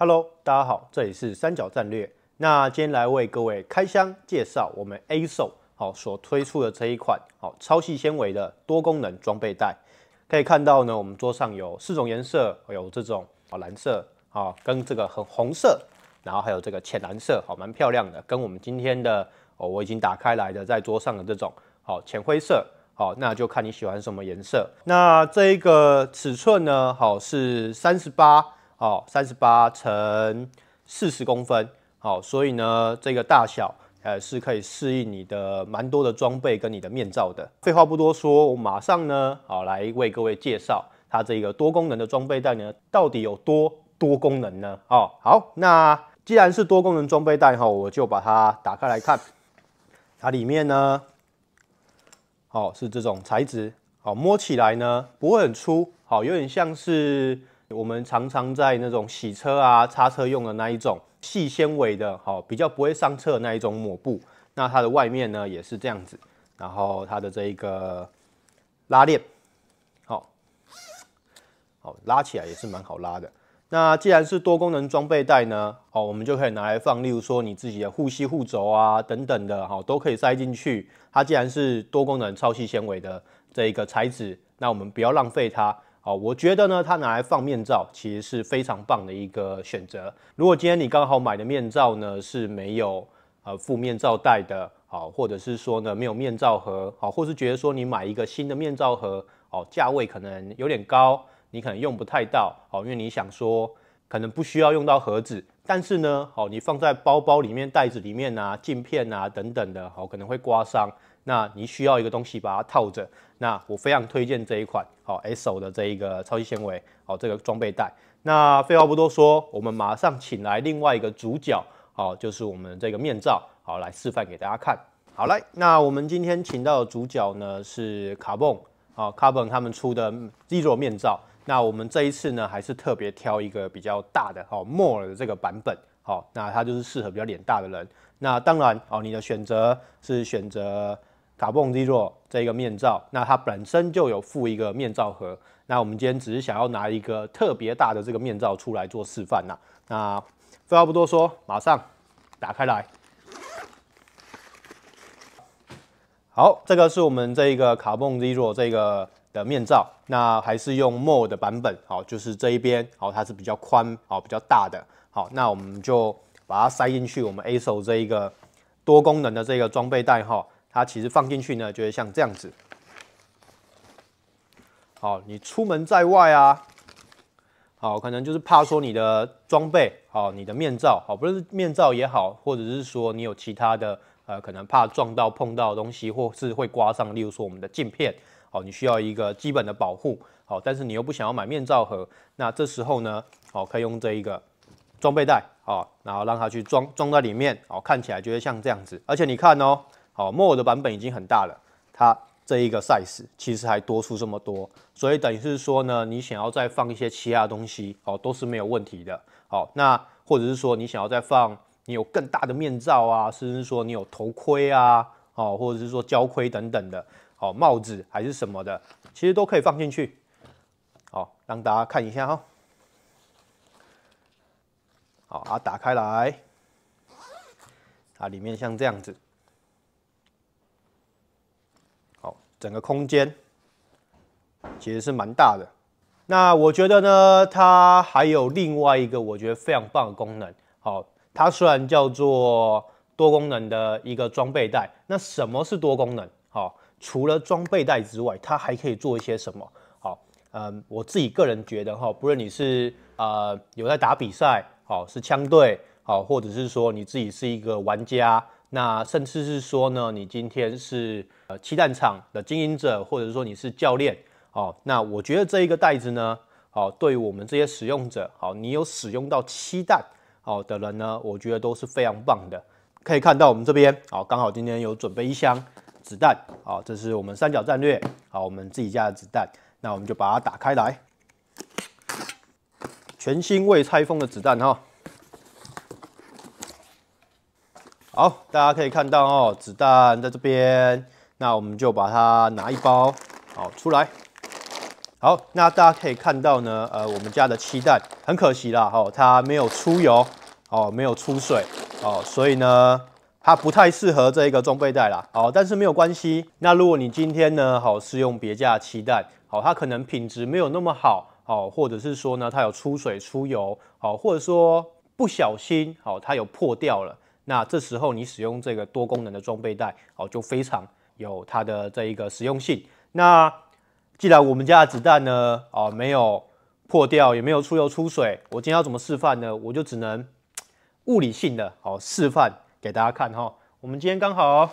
Hello，大家好，这里是三角战略。那今天来为各位开箱介绍我们 ASO 好所推出的这一款好超细纤维的多功能装备袋。可以看到呢，我们桌上有四种颜色，有这种啊蓝色啊，跟这个很红色，然后还有这个浅蓝色，好蛮漂亮的。跟我们今天的哦我已经打开来的在桌上的这种好浅灰色，好那就看你喜欢什么颜色。那这一个尺寸呢，好是三十八。哦，三十八乘四十公分，好，所以呢，这个大小，呃，是可以适应你的蛮多的装备跟你的面罩的。废话不多说，我马上呢，好来为各位介绍它这个多功能的装备袋呢，到底有多多功能呢？哦，好，那既然是多功能装备袋哈，我就把它打开来看，它里面呢，哦，是这种材质，哦，摸起来呢不会很粗，哦，有点像是。我们常常在那种洗车啊、擦车用的那一种细纤维的，好比较不会上色那一种抹布，那它的外面呢也是这样子，然后它的这一个拉链，好，好拉起来也是蛮好拉的。那既然是多功能装备袋呢，哦，我们就可以拿来放，例如说你自己的护膝、护肘啊等等的，好都可以塞进去。它既然是多功能、超细纤维的这一个材质，那我们不要浪费它。好，我觉得呢，它拿来放面罩其实是非常棒的一个选择。如果今天你刚好买的面罩呢是没有呃副面罩带的，好，或者是说呢没有面罩盒，好，或是觉得说你买一个新的面罩盒，哦，价位可能有点高，你可能用不太到，哦，因为你想说可能不需要用到盒子，但是呢，哦，你放在包包里面、袋子里面啊、镜片啊等等的，哦，可能会刮伤。那你需要一个东西把它套着，那我非常推荐这一款好 S.O 的这一个超级纤维好这个装备袋。那废话不多说，我们马上请来另外一个主角，好就是我们这个面罩好来示范给大家看。好来，那我们今天请到的主角呢是 Carbon 啊 Carbon 他们出的 Zero 面罩。那我们这一次呢还是特别挑一个比较大的好 More 的这个版本好，那它就是适合比较脸大的人。那当然哦，你的选择是选择。卡泵 z 座 r o 这个面罩，那它本身就有附一个面罩盒。那我们今天只是想要拿一个特别大的这个面罩出来做示范呢。那废话不多说，马上打开来。好，这个是我们这一个卡泵 z 座这个的面罩，那还是用墨的版本哦，就是这一边哦，它是比较宽哦，比较大的。好，那我们就把它塞进去我们 A 手这一个多功能的这个装备袋哈。它其实放进去呢，就会像这样子。好，你出门在外啊，好，可能就是怕说你的装备，好，你的面罩，好，不论是面罩也好，或者是说你有其他的，呃，可能怕撞到碰到东西，或是会刮伤，例如说我们的镜片，好，你需要一个基本的保护，好，但是你又不想要买面罩盒，那这时候呢，好，可以用这一个装备袋，好，然后让它去装装在里面，好，看起来就会像这样子，而且你看哦。哦，木偶的版本已经很大了，它这一个 size 其实还多出这么多，所以等于是说呢，你想要再放一些其他东西哦，都是没有问题的。哦，那或者是说你想要再放，你有更大的面罩啊，甚至说你有头盔啊，哦，或者是说胶盔等等的，哦，帽子还是什么的，其实都可以放进去。好，让大家看一下哈。好，啊，打开来，啊，里面像这样子。整个空间其实是蛮大的。那我觉得呢，它还有另外一个我觉得非常棒的功能。好，它虽然叫做多功能的一个装备袋，那什么是多功能？好，除了装备袋之外，它还可以做一些什么？好，嗯，我自己个人觉得哈，不论你是啊有在打比赛，好是枪队，好或者是说你自己是一个玩家。那甚至是说呢，你今天是呃气弹厂的经营者，或者说你是教练哦，那我觉得这一个袋子呢，哦，对于我们这些使用者，哦，你有使用到气弹哦的人呢，我觉得都是非常棒的。可以看到我们这边哦，刚好今天有准备一箱子弹，哦，这是我们三角战略，哦，我们自己家的子弹，那我们就把它打开来，全新未拆封的子弹哈。好，大家可以看到哦，子弹在这边，那我们就把它拿一包，好出来。好，那大家可以看到呢，呃，我们家的七弹很可惜啦，哦，它没有出油，哦，没有出水，哦，所以呢，它不太适合这一个装备袋啦。好，但是没有关系。那如果你今天呢，好是用别家的七弹，好，它可能品质没有那么好，哦，或者是说呢，它有出水出油，好，或者说不小心，好，它有破掉了。那这时候你使用这个多功能的装备袋哦，就非常有它的这一个实用性。那既然我们家的子弹呢哦没有破掉，也没有出油出水，我今天要怎么示范呢？我就只能物理性的哦示范给大家看哈。我们今天刚好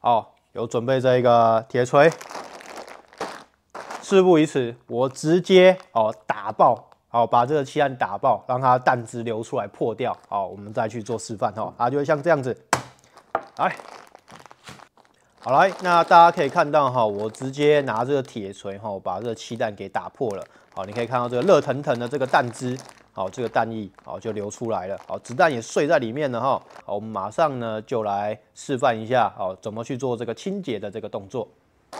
哦有准备这个铁锤，事不宜迟，我直接哦打爆。好，把这个气弹打爆，让它弹汁流出来破掉。好，我们再去做示范哈。啊，就像这样子，来，好来，那大家可以看到哈，我直接拿这个铁锤哈，把这气弹给打破了。好，你可以看到这个热腾腾的这个弹汁，好，这个弹液，好，就流出来了。好，子弹也碎在里面了哈。好，我们马上呢就来示范一下，好，怎么去做这个清洁的这个动作。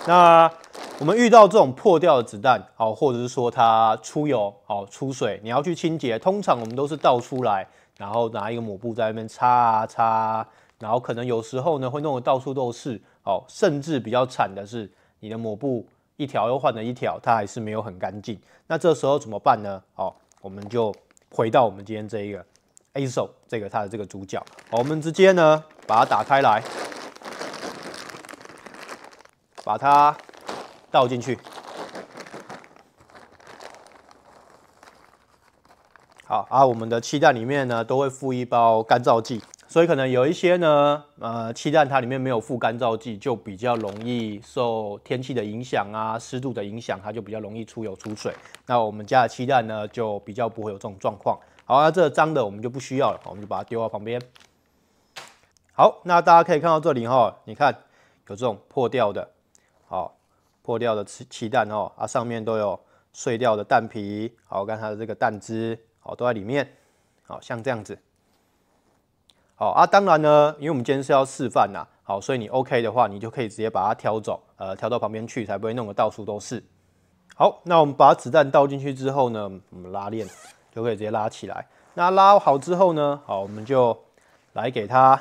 那。我们遇到这种破掉的子弹，好，或者是说它出油，好出水，你要去清洁，通常我们都是倒出来，然后拿一个抹布在那边擦啊擦，啊，然后可能有时候呢会弄得到处都是，好，甚至比较惨的是，你的抹布一条又换了一条，它还是没有很干净，那这时候怎么办呢？好，我们就回到我们今天这一个 Aso 这个它的这个主角，好，我们直接呢把它打开来，把它。倒进去。好啊，我们的气弹里面呢都会附一包干燥剂，所以可能有一些呢，呃，气弹它里面没有附干燥剂，就比较容易受天气的影响啊、湿度的影响，它就比较容易出油出水。那我们家的气弹呢就比较不会有这种状况。好啊，这脏的我们就不需要了，我们就把它丢到旁边。好，那大家可以看到这里哈，你看有这种破掉的，好。破掉的气气蛋哦，啊，上面都有碎掉的蛋皮，好，跟它的这个蛋汁，好，都在里面，好像这样子，好啊，当然呢，因为我们今天是要示范呐，好，所以你 OK 的话，你就可以直接把它挑走，呃，挑到旁边去，才不会弄得到处都是。好，那我们把子弹倒进去之后呢，我们拉链就可以直接拉起来。那拉好之后呢，好，我们就来给它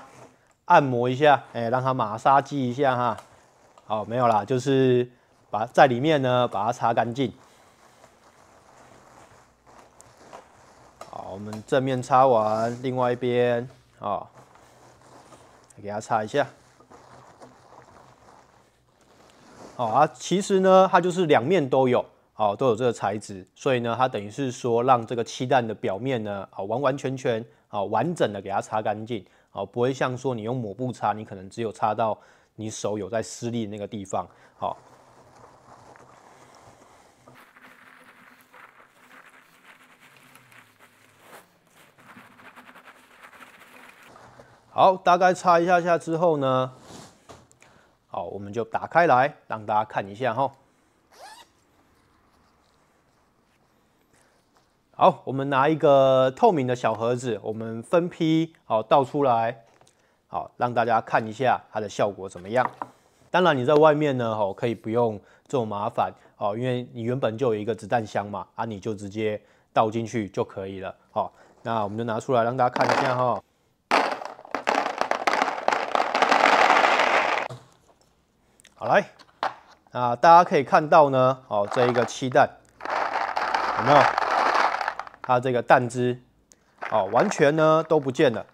按摩一下，哎，让它马杀鸡一下哈。好，没有啦，就是。啊，在里面呢，把它擦干净。好，我们正面擦完，另外一边啊，给它擦一下。好啊，其实呢，它就是两面都有，好，都有这个材质，所以呢，它等于是说让这个漆弹的表面呢，啊，完完全全啊，完整的给它擦干净，啊，不会像说你用抹布擦，你可能只有擦到你手有在施力的那个地方，好。好，大概擦一下下之后呢，好，我们就打开来让大家看一下哈。好，我们拿一个透明的小盒子，我们分批好倒出来，好让大家看一下它的效果怎么样。当然你在外面呢，哦，可以不用这么麻烦哦，因为你原本就有一个子弹箱嘛，啊，你就直接倒进去就可以了。好，那我们就拿出来让大家看一下哈。来，啊，大家可以看到呢，哦，这一个七蛋，有没有？它这个蛋汁，哦，完全呢都不见了。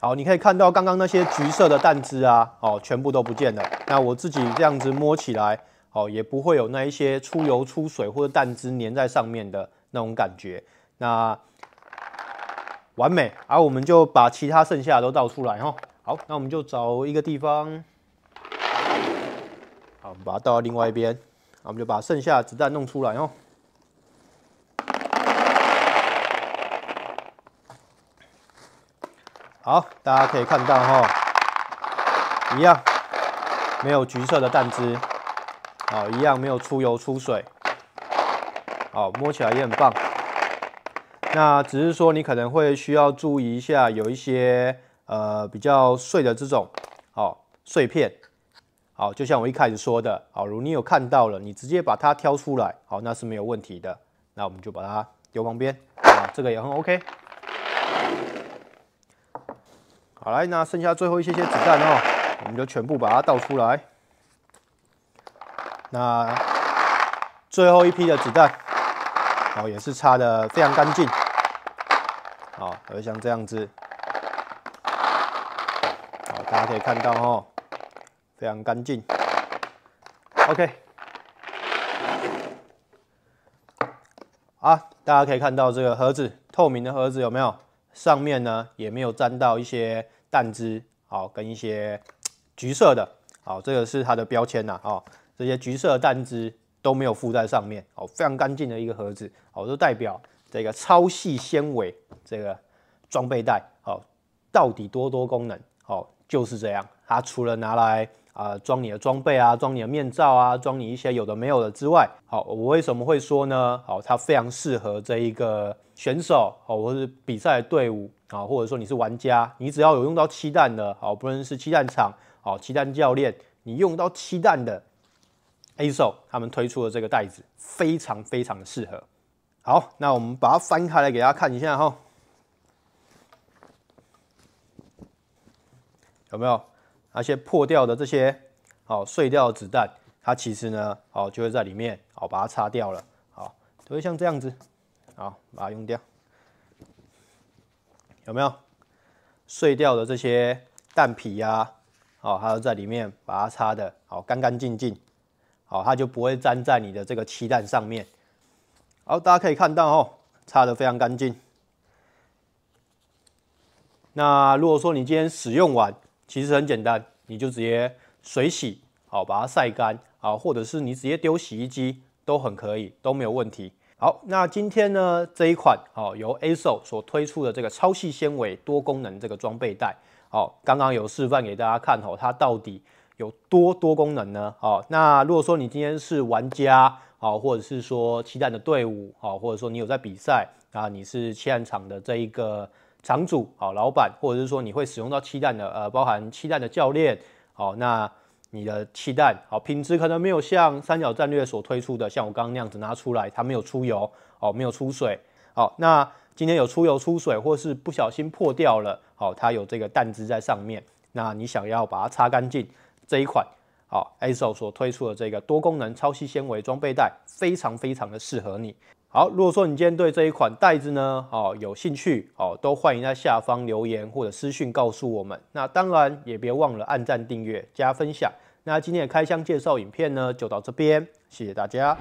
好，你可以看到刚刚那些橘色的蛋汁啊，哦，全部都不见了。那我自己这样子摸起来，哦，也不会有那一些出油、出水或者蛋汁粘在上面的那种感觉。那完美，啊，我们就把其他剩下的都倒出来哈。好，那我们就找一个地方。好，我们把它倒到另外一边。那我们就把剩下的子弹弄出来哦。好，大家可以看到哈，一样没有橘色的弹汁。好，一样没有出油出水。好，摸起来也很棒。那只是说你可能会需要注意一下，有一些。呃，比较碎的这种，哦，碎片，好，就像我一开始说的，好，如果你有看到了，你直接把它挑出来，好，那是没有问题的，那我们就把它丢旁边，啊，这个也很 OK。好来，那剩下最后一些些子弹哦，我们就全部把它倒出来，那最后一批的子弹，哦，也是擦的非常干净，好，而像这样子。大家可以看到哦，非常干净。OK，啊，大家可以看到这个盒子，透明的盒子有没有？上面呢也没有沾到一些蛋汁，好，跟一些橘色的，好，这个是它的标签呐，啊，这些橘色蛋汁都没有附在上面，哦，非常干净的一个盒子，哦，都代表这个超细纤维这个装备袋，好，到底多多功能。就是这样，它除了拿来啊装你的装备啊，装你的面罩啊，装你一些有的没有的之外，好，我为什么会说呢？好，它非常适合这一个选手，好，或是比赛队伍啊，或者说你是玩家，你只要有用到气弹的，好，不论是气弹场，好，气弹教练，你用到气弹的，A 手他们推出的这个袋子，非常非常的适合。好，那我们把它翻开来给大家看一下哈。有没有那些破掉的这些哦碎掉的子弹？它其实呢哦就会在里面哦把它擦掉了，好就会像这样子，好把它用掉。有没有碎掉的这些弹皮呀？哦它就在里面把它擦的好干干净净，好它就不会粘在你的这个气弹上面。好大家可以看到哦擦的非常干净。那如果说你今天使用完。其实很简单，你就直接水洗，好，把它晒干啊，或者是你直接丢洗衣机都很可以，都没有问题。好，那今天呢这一款哦，由 ASO 所推出的这个超细纤维多功能这个装备袋，哦，刚刚有示范给大家看哦，它到底有多多功能呢？哦，那如果说你今天是玩家哦，或者是说期待的队伍哦，或者说你有在比赛啊，你是现场的这一个。场主哦，老板，或者是说你会使用到气弹的，呃，包含气弹的教练，好，那你的气弹，好，品质可能没有像三角战略所推出的，像我刚刚那样子拿出来，它没有出油，哦，没有出水，好，那今天有出油出水，或是不小心破掉了，好，它有这个弹汁在上面，那你想要把它擦干净，这一款，好，ASO 所推出的这个多功能超细纤维装备袋，非常非常的适合你。好，如果说你今天对这一款袋子呢，哦，有兴趣哦，都欢迎在下方留言或者私讯告诉我们。那当然也别忘了按赞、订阅、加分享。那今天的开箱介绍影片呢，就到这边，谢谢大家。